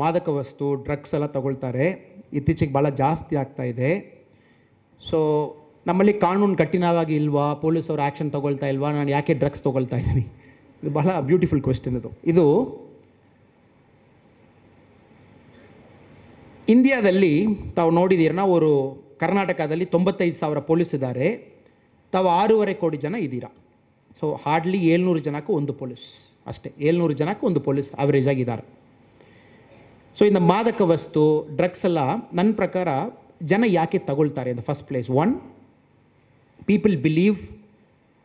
ಮಾದಕ ವಸ್ತು ಡ್ರಗ್ಸ್ ಎಲ್ಲ ತಗೊಳ್ತಾರೆ ಇತ್ತೀಚೆಗೆ ಭಾಳ ಜಾಸ್ತಿ ಆಗ್ತಾ ಇದೆ ಸೊ ನಮ್ಮಲ್ಲಿ ಕಾನೂನು ಕಠಿಣವಾಗಿ ಇಲ್ವಾ ಅವರು ಆ್ಯಕ್ಷನ್ ತಗೊಳ್ತಾ ಇಲ್ವಾ ನಾನು ಯಾಕೆ ಡ್ರಗ್ಸ್ ತೊಗೊಳ್ತಾ ಇದ್ದೀನಿ ಇದು ಬಹಳ ಬ್ಯೂಟಿಫುಲ್ ಕ್ವೆಶ್ಚನ್ ಇದು ಇದು ಇಂಡಿಯಾದಲ್ಲಿ ತಾವು ನೋಡಿದ್ದೀರ ಅವರು ಕರ್ನಾಟಕದಲ್ಲಿ ತೊಂಬತ್ತೈದು ಸಾವಿರ ಪೊಲೀಸ್ ಇದ್ದಾರೆ ತಾವು ಆರೂವರೆ ಕೋಟಿ ಜನ ಇದ್ದೀರಾ ಸೊ ಹಾರ್ಡ್ಲಿ ಏಳ್ನೂರು ಜನಕ್ಕೂ ಒಂದು ಪೊಲೀಸ್ ಅಷ್ಟೇ ಏಳ್ನೂರು ಜನಕ್ಕೂ ಒಂದು ಪೊಲೀಸ್ ಆಗಿ ಆಗಿದ್ದಾರೆ ಸೊ ಇನ್ನು ಮಾದಕ ವಸ್ತು ಡ್ರಗ್ಸ್ ಎಲ್ಲ ನನ್ನ ಪ್ರಕಾರ ಜನ ಯಾಕೆ ತಗೊಳ್ತಾರೆ in first place one people believe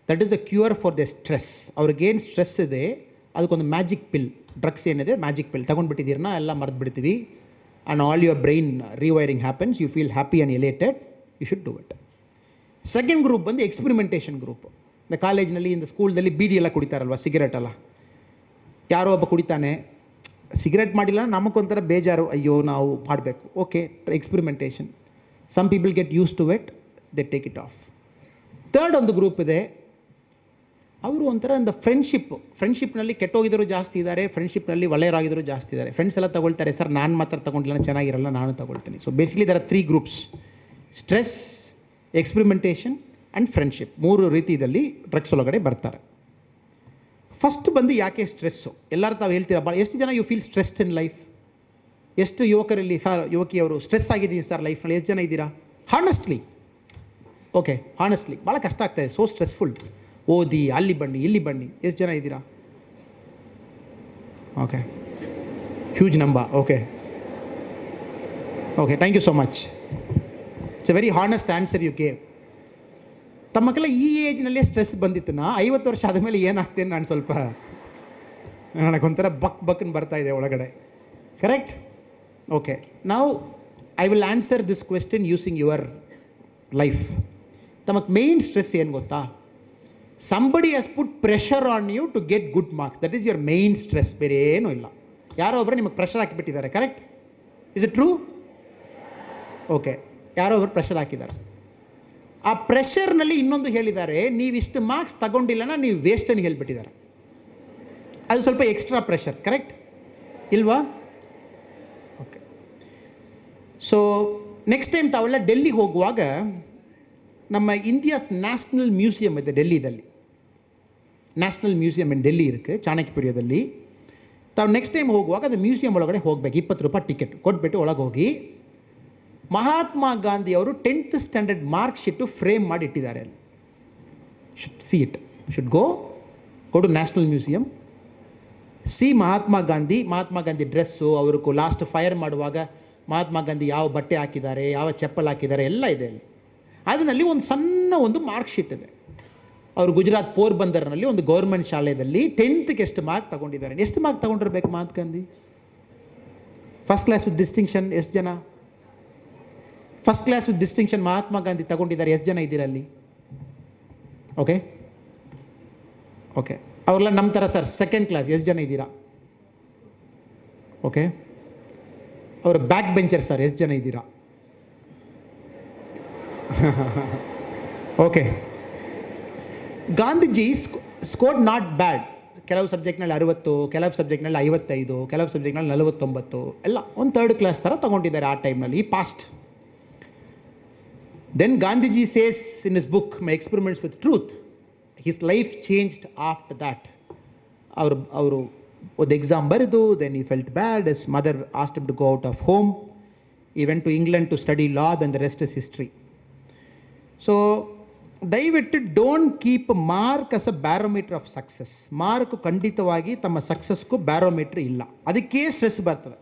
that is a cure for the stress ಅವ್ರಿಗೇನು ಸ್ಟ್ರೆಸ್ ಇದೆ ಅದಕ್ಕೊಂದು ಮ್ಯಾಜಿಕ್ ಪಿಲ್ ಡ್ರಗ್ಸ್ ಏನಿದೆ ಮ್ಯಾಜಿಕ್ ಪಿಲ್ ತೊಗೊಂಡ್ಬಿಟ್ಟಿದ್ದೀರನ್ನ ಎಲ್ಲ ಮರೆದು ಬಿಡ್ತೀವಿ and all your brain rewiring happens you feel happy and elated you should do it second group ಬಂದು experimentation group ಇಂದ ಕಾಲೇಜ್ನಲ್ಲಿ ಇಂದ ಸ್ಕೂಲ್ದಲ್ಲಿ ಡಿ ಎಲ್ಲ ಕುಡಿತಾರಲ್ವ ಸಿಗರೆಟ್ ಎಲ್ಲ ಯಾರೋ ಒಬ್ಬ ಕುಡಿತಾನೆ ಸಿಗರೆಟ್ ಮಾಡಿಲ್ಲ ನಮಗೊಂಥರ ಬೇಜಾರು ಅಯ್ಯೋ ನಾವು ಮಾಡಬೇಕು okay experimentation some people get use to what they take it off third ಒಂದು ಗ್ರೂಪ್ ಇದೆ ಅವರು ಒಂಥರ ಒಂದು ಫ್ರೆಂಡ್ಶಿಪ್ ಫ್ರೆಂಡ್ಶಿಪ್ನಲ್ಲಿ ಕೆಟ್ಟೋಗಿದ್ರು ಜಾಸ್ತಿ ಇದ್ದಾರೆ ಫ್ರೆಂಡ್ಶಿಪ್ನಲ್ಲಿ ಒಳ್ಳೆಯರಾಗಿದ್ರು ಜಾಸ್ತಿ ಇದ್ದಾರೆ ಫ್ರೆಂಡ್ಸ್ ಎಲ್ಲ ತಗೊಳ್ತಾರೆ ಸರ್ ನಾನು ಮಾತ್ರ ತಗೊಂಡಿಲ್ಲ ಚೆನ್ನಾಗಿರಲ್ಲ ನಾನು ತಗೊಳ್ತೀನಿ so basically there three groups stress experimentation and friendship ಮೂರು ರೀತಿಯಲ್ಲಿ ಡ್ರಗ್ಸ್ ಒಳಗಡೆ ಬರ್ತಾರೆ ಫಸ್ಟ್ ಬಂದು ಯಾಕೆ ಸ್ಟ್ರೆಸ್ಸು ಎಲ್ಲರೂ ತಾವು ಹೇಳ್ತೀರಾ ಭಾಳ ಎಷ್ಟು ಜನ you feel stressed in life ಎಷ್ಟು ಯುವಕರಲ್ಲಿ ಸರ್ ಯುವಕಿಯವರು ಸ್ಟ್ರೆಸ್ ಆಗಿದ್ದೀನಿ ಸರ್ ಲೈಫ್ನಲ್ಲಿ ಎಷ್ಟು ಜನ ಇದ್ದೀರಾ ಹಾನೆಸ್ಟ್ಲಿ ಓಕೆ ಹಾನೆಸ್ಟ್ಲಿ ಭಾಳ ಕಷ್ಟ ಆಗ್ತಾಯಿದೆ ಸೋ ಸ್ಟ್ರೆಸ್ಫುಲ್ ಓದಿ ಅಲ್ಲಿ ಬನ್ನಿ ಇಲ್ಲಿ ಬನ್ನಿ ಎಷ್ಟು ಜನ ಇದ್ದೀರಾ okay huge number okay okay thank you so much it's a very honest answer you gave ತಮ್ಮ ಈ ಏಜ್ನಲ್ಲೇ ಸ್ಟ್ರೆಸ್ ಬಂದಿತ್ತು ನಾ ಐವತ್ತು ವರ್ಷ ಆದಮೇಲೆ ಏನಾಗ್ತೇನೆ ನಾನು ಸ್ವಲ್ಪ ನನಗೊಂಥರ ಬಕ್ ಬಕ್ನ ಬರ್ತಾ ಇದೆ ಒಳಗಡೆ ಕರೆಕ್ಟ್ ಓಕೆ ನಾವು I will answer this question using your life ತಮಗೆ ಮೇನ್ ಸ್ಟ್ರೆಸ್ ಏನು ಗೊತ್ತಾ somebody has put pressure on you to get good marks that is your main stress ಬೇರೆ ಏನೂ ಇಲ್ಲ ಯಾರೋ ಒಬ್ಬರು ನಿಮಗೆ ಪ್ರೆಷರ್ ಹಾಕಿಬಿಟ್ಟಿದ್ದಾರೆ correct is it true okay ಯಾರೋ ಒಬ್ಬರು ಪ್ರೆಷರ್ ಹಾಕಿದ್ದಾರೆ ಆ ಪ್ರೆಷರ್ನಲ್ಲಿ ಇನ್ನೊಂದು ಹೇಳಿದ್ದಾರೆ ನೀವಿಷ್ಟು ಮಾರ್ಕ್ಸ್ ತಗೊಂಡಿಲ್ಲನ ನೀವು ವೇಸ್ಟನ್ನು ಹೇಳ್ಬಿಟ್ಟಿದ್ದಾರೆ ಹೇಳಿಬಿಟ್ಟಿದ್ದಾರೆ ಅದು ಸ್ವಲ್ಪ ಎಕ್ಸ್ಟ್ರಾ ಪ್ರೆಷರ್ ಕರೆಕ್ಟ್ ಇಲ್ವಾ ಓಕೆ ಸೊ ನೆಕ್ಸ್ಟ್ ಟೈಮ್ ತಾವೆಲ್ಲ ಡೆಲ್ಲಿಗೆ ಹೋಗುವಾಗ ನಮ್ಮ ಇಂಡಿಯಾಸ್ ನ್ಯಾಷನಲ್ ಮ್ಯೂಸಿಯಂ ಇದೆ ಡೆಲ್ಲಿದಲ್ಲಿ ನ್ಯಾಷನಲ್ ಮ್ಯೂಸಿಯಂ ಇನ್ ಡೆಲ್ಲಿ ಇರುತ್ತೆ ಚಾಣಕ್ಯಪುರ್ಯದಲ್ಲಿ ತಾವು ನೆಕ್ಸ್ಟ್ ಟೈಮ್ ಹೋಗುವಾಗ ಅದು ಮ್ಯೂಸಿಯಂ ಒಳಗಡೆ ಹೋಗ್ಬೇಕು ಇಪ್ಪತ್ತು ರೂಪಾಯಿ ಟಿಕೆಟ್ ಕೊಟ್ಬಿಟ್ಟು ಒಳಗೆ ಹೋಗಿ ಮಹಾತ್ಮ ಗಾಂಧಿ ಅವರು tenth standard mark sheet frame ಮಾಡಿ ಇಟ್ಟಿದ್ದಾರೆ ಅಲ್ಲಿ should see it should go go to national museum see Mahatma Gandhi Mahatma Gandhi dress ಅವ್ರಿಗೂ ಲಾಸ್ಟ್ ಫೈರ್ ಮಾಡುವಾಗ ಮಹಾತ್ಮ ಗಾಂಧಿ ಯಾವ ಬಟ್ಟೆ ಹಾಕಿದ್ದಾರೆ ಯಾವ ಚಪ್ಪಲ್ ಹಾಕಿದ್ದಾರೆ ಎಲ್ಲ ಇದೆ ಅಲ್ಲಿ ಅದರಲ್ಲಿ ಒಂದು ಸಣ್ಣ ಒಂದು ಮಾರ್ಕ್ ಶೀಟ್ ಇದೆ ಅವರು ಗುಜರಾತ್ ಪೋರ್ಬಂದರ್ನಲ್ಲಿ ಒಂದು ಗೌರ್ಮೆಂಟ್ ಶಾಲೆಯಲ್ಲಿ ಟೆಂತ್ಗೆ ಎಷ್ಟು ಮಾರ್ಕ್ ತಗೊಂಡಿದ್ದಾರೆ ಎಷ್ಟು ಮಾರ್ಕ್ ತಗೊಂಡಿರ್ಬೇಕು Mahatma Gandhi first class with distinction ಎಷ್ಟು ಜನ first class distinction Mahatma Gandhi ತಗೊಂಡಿದ್ದಾರೆ ಎಷ್ಟು ಜನ ಇದ್ದೀರಲ್ಲಿ ಅಲ್ಲಿ ಓಕೆ ಓಕೆ ಅವರೆಲ್ಲ ನಮ್ಮ ಥರ ಸರ್ ಸೆಕೆಂಡ್ ಕ್ಲಾಸ್ ಎಷ್ಟು ಜನ ಇದ್ದೀರಾ ಓಕೆ ಅವರು ಬ್ಯಾಕ್ ಬೆಂಚರ್ ಸರ್ ಎಷ್ಟು ಜನ ಇದ್ದೀರಾ okay Gandhiji score not bad ಕೆಲವು ಸಬ್ಜೆಕ್ಟ್ನಲ್ಲಿ ಅರುವತ್ತು ಕೆಲವು ಸಬ್ಜೆಕ್ಟ್ನಲ್ಲಿ ಐವತ್ತೈದು ಕೆಲವು ಸಬ್ಜೆಕ್ಟ್ನಲ್ಲಿ ನಲವತ್ತೊಂಬತ್ತು ಎಲ್ಲ ಒಂದು ಥರ್ಡ್ ಕ್ಲಾಸ್ ಥರ ತೊಗೊಂಡಿದ್ದಾರೆ ಆ ಟೈಮ್ನಲ್ಲಿ ಈ past Then Gandhiji says in his book, My Experiments with Truth, his life changed after that. Our, our, the exam baridu, then he felt bad. His mother asked him to go out of home. He went to England to study law, then the rest is history. so don't ದಯವಿಟ್ಟು don't keep mark as a barometer of success mark ಖಂಡಿತವಾಗಿ ತಮ್ಮ ಸಕ್ಸಸ್ಗೂ ಬ್ಯಾರೋಮೀಟ್ರ್ ಇಲ್ಲ ಅದಕ್ಕೆ stress ಬರ್ತದೆ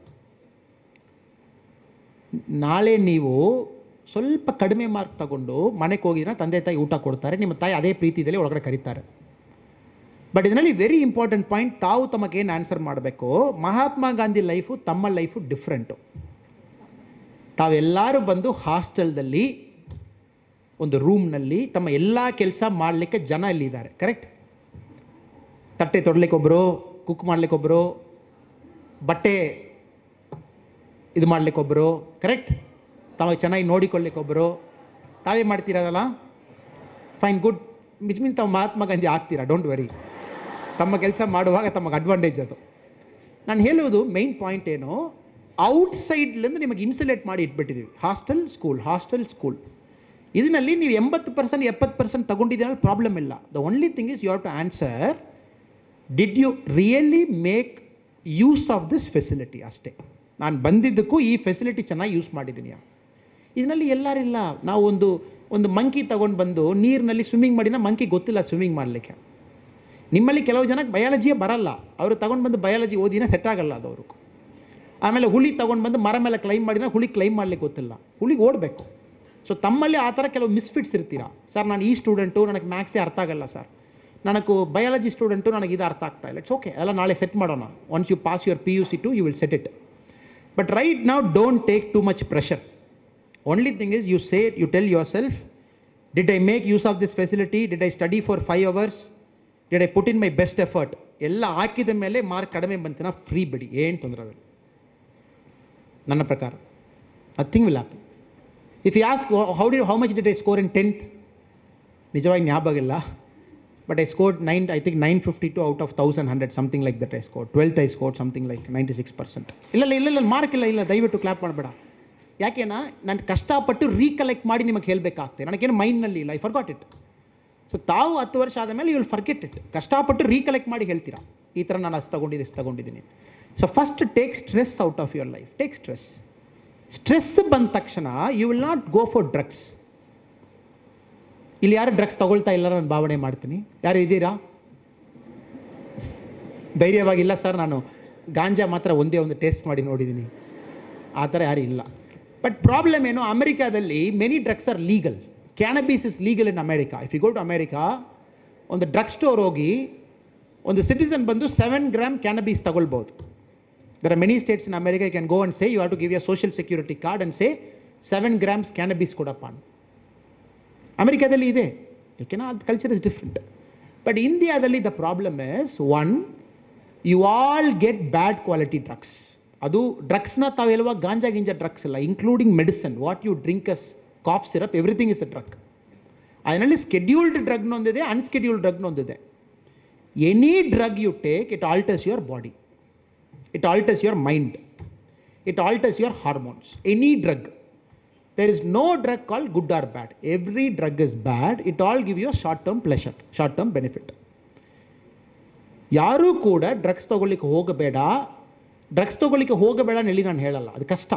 ನಾಳೆ ನೀವು ಸ್ವಲ್ಪ ಕಡಿಮೆ ಮಾರ್ಕ್ ತಗೊಂಡು ಮನೆಗೆ ಹೋಗಿದ್ರೆ ತಂದೆ ತಾಯಿ ಊಟ ಕೊಡ್ತಾರೆ ನಿಮ್ಮ ತಾಯಿ ಅದೇ ಪ್ರೀತಿದಲ್ಲಿ ಒಳಗಡೆ ಕರೀತಾರೆ ಬಟ್ ಇದರಲ್ಲಿ ವೆರಿ ಇಂಪಾರ್ಟೆಂಟ್ ಪಾಯಿಂಟ್ ತಾವು ತಮಗೆ ಏನು ಆನ್ಸರ್ ಮಾಡಬೇಕು ಮಹಾತ್ಮ ಗಾಂಧಿ ಲೈಫು ತಮ್ಮ ಲೈಫು ಡಿಫ್ರೆಂಟು ತಾವೆಲ್ಲರೂ ಬಂದು ಹಾಸ್ಟೆಲ್ದಲ್ಲಿ ಒಂದು ರೂಮ್ನಲ್ಲಿ ತಮ್ಮ ಎಲ್ಲ ಕೆಲಸ ಮಾಡಲಿಕ್ಕೆ ಜನ ಇಲ್ಲಿದ್ದಾರೆ ಕರೆಕ್ಟ್ ತಟ್ಟೆ ತೊಡಲಿಕ್ಕೊಬ್ಬರು ಕುಕ್ ಮಾಡಲಿಕ್ಕೊಬ್ಬರು ಬಟ್ಟೆ ಇದು ಮಾಡಲಿಕ್ಕೊಬ್ಬರು ಕರೆಕ್ಟ್ ತಾವು ಚೆನ್ನಾಗಿ ನೋಡಿಕೊಳ್ಳಿಕ್ಕೆ ಒಬ್ಬರು ತಾವೇ ಮಾಡ್ತಿರೋದಲ್ಲ ಫೈನ್ ಗುಡ್ ಮಿಸ್ ಮೀನ್ ತಾವು ಮಹಾತ್ಮ ಗಾಂಧಿ ಆಗ್ತೀರಾ ಡೋಂಟ್ ವೆರಿ ತಮ್ಮ ಕೆಲಸ ಮಾಡುವಾಗ ತಮಗೆ ಅಡ್ವಾಂಟೇಜ್ ಅದು ನಾನು ಹೇಳುವುದು ಮೈನ್ ಪಾಯಿಂಟ್ ಏನು ಔಟ್ಸೈಡ್ಲಿಂದ ನಿಮಗೆ ಇನ್ಸುಲೇಟ್ ಮಾಡಿ ಇಟ್ಬಿಟ್ಟಿದ್ದೀವಿ ಹಾಸ್ಟೆಲ್ ಸ್ಕೂಲ್ ಹಾಸ್ಟೆಲ್ ಸ್ಕೂಲ್ ಇದರಲ್ಲಿ ನೀವು ಎಂಬತ್ತು ಪರ್ಸೆಂಟ್ ಎಪ್ಪತ್ತು ಪರ್ಸೆಂಟ್ ತಗೊಂಡಿದ್ದೀರಲ್ಲ ಪ್ರಾಬ್ಲಮ್ ಇಲ್ಲ the only thing is you have to answer did you really make use of this facility ಅಷ್ಟೇ ನಾನು ಬಂದಿದ್ದಕ್ಕೂ ಈ ಫೆಸಿಲಿಟಿ ಚೆನ್ನಾಗಿ ಯೂಸ್ ಮಾಡಿದ್ದೀನಿ ಇದರಲ್ಲಿ ಎಲ್ಲರಿಲ್ಲ ನಾವು ಒಂದು ಒಂದು ಮಂಕಿ ತೊಗೊಂಡು ಬಂದು ನೀರಿನಲ್ಲಿ ಸ್ವಿಮ್ಮಿಂಗ್ ಮಾಡಿನ ಮಂಕಿ ಗೊತ್ತಿಲ್ಲ ಸ್ವಿಮ್ಮಿಂಗ್ ಮಾಡಲಿಕ್ಕೆ ನಿಮ್ಮಲ್ಲಿ ಕೆಲವು ಜನಕ್ಕೆ ಬಯಾಲಜಿಯೇ ಬರಲ್ಲ ಅವರು ತಗೊಂಡು ಬಂದು ಬಯಾಲಜಿ ಓದಿನ ಸೆಟ್ ಆಗಲ್ಲ ಅವ್ರಿಗೂ ಆಮೇಲೆ ಹುಲಿ ತೊಗೊಂಡು ಬಂದು ಮರ ಮೇಲೆ ಕ್ಲೈಮ್ ಮಾಡಿನ ಹುಲಿ ಕ್ಲೈಮ್ ಮಾಡಲಿಕ್ಕೆ ಗೊತ್ತಿಲ್ಲ ಹುಲಿ ಓಡಬೇಕು ಸೊ ತಮ್ಮಲ್ಲಿ ಆ ಥರ ಕೆಲವು ಮಿಸ್ಫಿಟ್ಸ್ ಇರ್ತೀರಾ ಸರ್ ನಾನು ಈ ಸ್ಟೂಡೆಂಟು ನನಗೆ ಮ್ಯಾಥ್ಸೇ ಅರ್ಥ ಆಗಲ್ಲ ಸರ್ ನನಗೆ ಬಯಾಲಜಿ ಸ್ಟೂಡೆಂಟು ನನಗೆ ಇದು ಅರ್ಥ ಆಗ್ತಾ ಇಲ್ಲ ಇಟ್ಸ್ ಓಕೆ ಎಲ್ಲ ನಾಳೆ ಸೆಟ್ ಮಾಡೋಣ once you pass your P U C two you will set it but right now don't take too much pressure only thing is you say you tell tell self did I make use of this facility did I study for five hours did I put in my best effort ಎಲ್ಲ ಹಾಕಿದ ಮೇಲೆ mark ಕಡಿಮೆ ಬಂತಿನ free ಬಿಡಿ ಏನು ತೊಂದರೆ ಆಗಲ್ಲ ನನ್ನ ಪ್ರಕಾರ nothing will happen if you ask how ಡಿ how much did I score in tenth ನಿಜವಾಗಿ ಜ್ಞಾಪಗಿಲ್ಲ but I scored nine I think nine fifty two out of thousand hundred something like that I score twelfth I score something like ninety six percent ಇಲ್ಲ ಇಲ್ಲ ಇಲ್ಲ mark ಇಲ್ಲ ಇಲ್ಲ ದಯವಿಟ್ಟು clap ಮಾಡಬೇಡ ಯಾಕೆನಾ ನಾನು ಕಷ್ಟಪಟ್ಟು ರೀಕಲೆಕ್ಟ್ ಮಾಡಿ ನಿಮಗೆ ಹೇಳಬೇಕಾಗ್ತದೆ ನನಗೇನು ಮೈಂಡ್ನಲ್ಲಿ ಇಲ್ಲ ಐ ಫರ್ಗಾಟ್ ಇಟ್ ಸೊ ತಾವು ಹತ್ತು ವರ್ಷ ಆದಮೇಲೆ ಯು ವಿಲ್ ಫರ್ಗೆಟ್ ಇಟ್ ಕಷ್ಟಪಟ್ಟು ರೀಕಲೆಕ್ಟ್ ಮಾಡಿ ಹೇಳ್ತೀರಾ ಈ ಥರ ನಾನು ಅಷ್ಟು ತೊಗೊಂಡಿದ್ದೀನಿ ತಗೊಂಡಿದ್ದೀನಿ so first take stress out of your life take stress stress ಬಂದ ತಕ್ಷಣ you will not go for drugs ಇಲ್ಲಿ ಯಾರು ಡ್ರಗ್ಸ್ ತಗೊಳ್ತಾ ಇಲ್ಲ ನಾನು ಭಾವನೆ ಮಾಡ್ತೀನಿ ಯಾರು ಇದ್ದೀರಾ ಧೈರ್ಯವಾಗಿಲ್ಲ ಸರ್ ನಾನು ಗಾಂಜಾ ಮಾತ್ರ ಒಂದೇ ಒಂದು ಟೇಸ್ಟ್ ಮಾಡಿ ನೋಡಿದ್ದೀನಿ ಆ ಥರ ಯಾರು ಇಲ್ಲ But problem, you know, America, the many drugs are legal. Cannabis is legal in America. If you go to America, on the drugstore, ogi, on the citizen, bandhu, 7 gram cannabis. Tagol both. There are many states in America, you can go and say, you have to give your social security card and say, 7 grams cannabis could upon. America, the lead, you cannot, culture is different. But India, the problem is, one, you all get bad quality drugs. ಅದು ಡ್ರಗ್ಸ್ನ ತಾವೆಲ್ಲವಾ ಗಾಂಜಾ ಗಿಂಜಾ drugs ಇಲ್ಲ including medicine what you drink as cough syrup everything is a drug ಅದರಲ್ಲಿ scheduled ಡ್ರಗ್ನೊಂದಿದೆ unscheduled ಡ್ರಗ್ನೊಂದಿದೆ any drug you take it alters your body it alters your mind it alters your hormones any drug there is no drug call good or bad every drug is bad it all give you short term pleasure short term benefit ಯಾರೂ ಕೂಡ drugs ತಗೊಳ್ಳಿಕ್ಕೆ ಹೋಗಬೇಡ drugs ತೊಗೊಳ್ಳಿಕ್ಕೆ ಹೋಗಬೇಡ ಹೇಳಿ ನಾನು ಹೇಳಲ್ಲ ಅದು ಕಷ್ಟ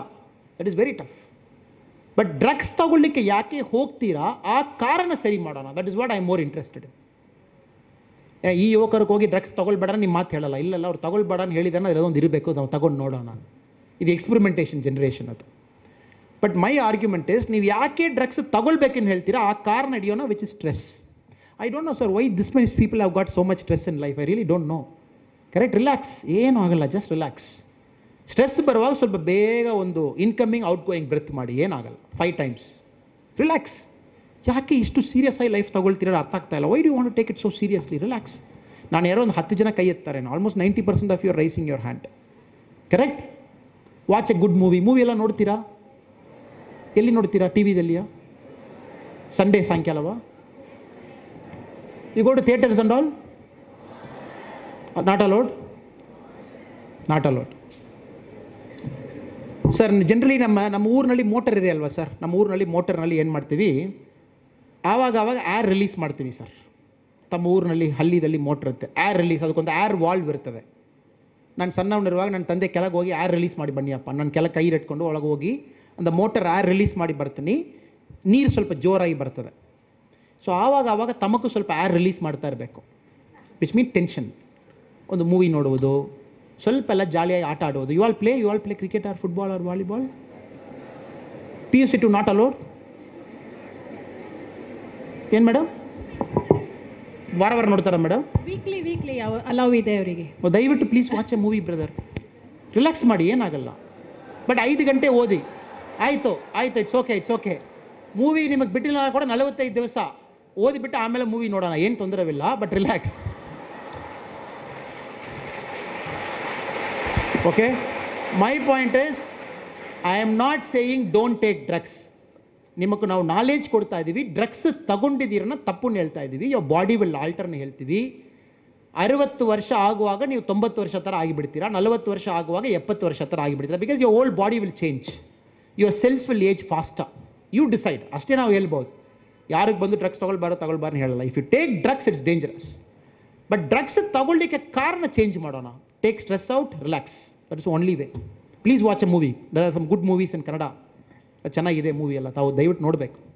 that is very tough but drugs ತಗೊಳ್ಳಿಕ್ಕೆ ಯಾಕೆ ಹೋಗ್ತೀರಾ ಆ ಕಾರಣ ಸರಿ ಮಾಡೋಣ that is what I more interested ಈ ಯುವಕರಿಗೆ ಹೋಗಿ ಡ್ರಗ್ಸ್ ತಗೊಳ್ಬೇಡ ನಿಮ್ಮ ಮಾತು ಹೇಳಲ್ಲ ಇಲ್ಲಲ್ಲ ಅವ್ರು ತಗೊಳ್ಬೇಡ ಅಂತ ಹೇಳಿದಾನ ಅದೊಂದು ಇರಬೇಕು ನಾವು ತಗೊಂಡು ನೋಡೋಣ ಇದು ಎಕ್ಸ್ಪಿರಿಮೆಂಟೇಷನ್ ಜನ್ರೇಷನ್ ಅದು ಬಟ್ ಮೈ ಆರ್ಗ್ಯುಮೆಂಟ್ ಇಸ್ ನೀವು ಯಾಕೆ ಡ್ರಗ್ಸ್ ಅಂತ ಹೇಳ್ತೀರಾ ಆ ಕಾರಣ ಹಿಡಿಯೋಣ which is stress I don't know sir why this means people have got so much stress in life I really don't know correct relax ಏನೂ ಆಗಲ್ಲ ಜಸ್ಟ್ ರಿಲ್ಯಾಕ್ಸ್ ಸ್ಟ್ರೆಸ್ ಬರುವಾಗ ಸ್ವಲ್ಪ ಬೇಗ ಒಂದು ಇನ್ಕಮಿಂಗ್ ಔಟ್ ಗೋಯಿಂಗ್ ಬ್ರೆತ್ ಮಾಡಿ ಏನಾಗಲ್ಲ five times relax ಯಾಕೆ ಇಷ್ಟು ಸೀರಿಯಸ್ ಆಗಿ ಲೈಫ್ ತಗೊಳ್ತೀರ ಅರ್ಥ ಆಗ್ತಾ ಇಲ್ಲ why do want take it so seriously relax ನಾನು ಯಾರೋ ಒಂದು ಹತ್ತು ಜನ ಕೈ ಎತ್ತಾರೆ almost ninety percent of your raising your hand correct watch a good movie movie ಎಲ್ಲ ನೋಡ್ತೀರಾ ಎಲ್ಲಿ ನೋಡ್ತೀರಾ ಟಿ ವಿದಲ್ಲಿಯಾ ಸಂಡೇ ಸಾಯಂಕಾಲವಾ you go to theatres and all not allowed not allowed sir generally ನಮ್ಮ ನಮ್ಮ ಊರಿನಲ್ಲಿ ಮೋಟರ್ ಇದೆ ಅಲ್ವಾ ಸರ್ ನಮ್ಮ ಊರಿನಲ್ಲಿ ಮೋಟರ್ನಲ್ಲಿ ಏನು ಮಾಡ್ತೀವಿ ಆವಾಗ ಆವಾಗ ಏರ್ ರಿಲೀಸ್ ಮಾಡ್ತೀವಿ ಸರ್ ತಮ್ಮ ಊರಿನಲ್ಲಿ ಹಳ್ಳಿದಲ್ಲಿ ಮೋಟ್ರ್ ಇರುತ್ತೆ ಏರ್ ರಿಲೀಸ್ ಅದಕ್ಕೊಂದು ಏರ್ ವಾಲ್ವ್ ಇರ್ತದೆ ನಾನು ಸಣ್ಣವನಿರುವಾಗ ನನ್ನ ತಂದೆ ಕೆಳಗೆ ಹೋಗಿ ಏರ್ ರಿಲೀಸ್ ಮಾಡಿ ಬನ್ನಿ ಅಪ್ಪ ನಾನು ಕೆಳಗೆ ಕೈ ಇಟ್ಕೊಂಡು ಒಳಗೆ ಹೋಗಿ ಅಂದ ಮೋಟರ್ ಏರ್ ರಿಲೀಸ್ ಮಾಡಿ ಬರ್ತೀನಿ ನೀರು ಸ್ವಲ್ಪ ಜೋರಾಗಿ ಬರ್ತದೆ ಸೊ ಆವಾಗ ಆವಾಗ ತಮಗೂ ಸ್ವಲ್ಪ ಏರ್ ರಿಲೀಸ್ ಮಾಡ್ತಾ ಇರಬೇಕು ವಿಚ್ ಮೀನ್ ಟೆನ್ಷನ್ ಒಂದು ಮೂವಿ ನೋಡುವುದು ಸ್ವಲ್ಪ ಎಲ್ಲ ಜಾಲಿಯಾಗಿ ಆಟ ಆಡೋದು you all play you all play cricket or football or volleyball P U C two not allowed ಏನು ಮೇಡಮ್ ವಾರ ವಾರ ನೋಡ್ತಾರೆ ಮೇಡಮ್ ವೀಕ್ಲಿ ವೀಕ್ಲಿ ಯಾವ ಅಲೌ ಇದೆ ಅವರಿಗೆ ದಯವಿಟ್ಟು please watch a movie brother relax ಮಾಡಿ ಏನಾಗಲ್ಲ ಬಟ್ ಐದು ಗಂಟೆ ಓದಿ ಆಯಿತು ಆಯ್ತು it's okay it's okay movie ನಿಮಗೆ ಬಿಟ್ಟಿಲ್ಲ ಕೂಡ ನಲವತ್ತೈದು ದಿವಸ ಓದಿಬಿಟ್ಟು ಆಮೇಲೆ ಮೂವಿ ನೋಡೋಣ ಏನು ತೊಂದರೆವಿಲ್ಲ but relax okay my point is I am not saying don't take drugs ನಿಮಗೆ ನಾವು ನಾಲೆಜ್ ಕೊಡ್ತಾ ಇದ್ದೀವಿ ಡ್ರಗ್ಸ್ ತಗೊಂಡಿದ್ದೀರನ್ನ ತಪ್ಪನ್ನು ಹೇಳ್ತಾ ಇದ್ದೀವಿ ಯಾವ ಬಾಡಿ ವಿಲ್ ಆಲ್ಟರ್ನ ಹೇಳ್ತೀವಿ ಅರವತ್ತು ವರ್ಷ ಆಗುವಾಗ ನೀವು ತೊಂಬತ್ತು ವರ್ಷ ಥರ ಆಗಿಬಿಡ್ತೀರಾ ನಲವತ್ತು ವರ್ಷ ಆಗುವಾಗ ಎಪ್ಪತ್ತು ವರ್ಷ ಥರ ಆಗಿಬಿಡ್ತೀರಾ because your old body will change your cells will age fast you decide ಅಷ್ಟೇ ನಾವು ಹೇಳ್ಬೋದು ಯಾರಿಗೆ ಬಂದು ಡ್ರಗ್ಸ್ ತೊಗೊಳ್ಬಾರೋ ತಗೊಳ್ಬಾರೋ ಹೇಳಲ್ಲ if you take drugs it's dangerous but drugs ತಗೊಳ್ಳಿಕ್ಕೆ ಕಾರಣ ಚೇಂಜ್ ಮಾಡೋಣ take stress out relax that is only way please watch a movie there are some good movies in Kannada ಚೆನ್ನಾಗಿದೆ ಮೂವಿ ಎಲ್ಲ ತಾವು ದಯವಿಟ್ಟು ನೋಡಬೇಕು